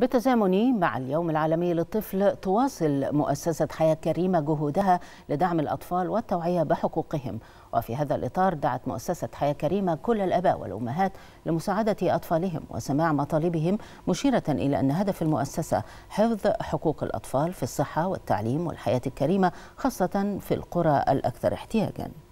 بالتزامن مع اليوم العالمي للطفل تواصل مؤسسة حياة كريمة جهودها لدعم الأطفال والتوعية بحقوقهم وفي هذا الإطار دعت مؤسسة حياة كريمة كل الآباء والأمهات لمساعدة أطفالهم وسماع مطالبهم مشيرة إلى أن هدف المؤسسة حفظ حقوق الأطفال في الصحة والتعليم والحياة الكريمة خاصة في القرى الأكثر احتياجاً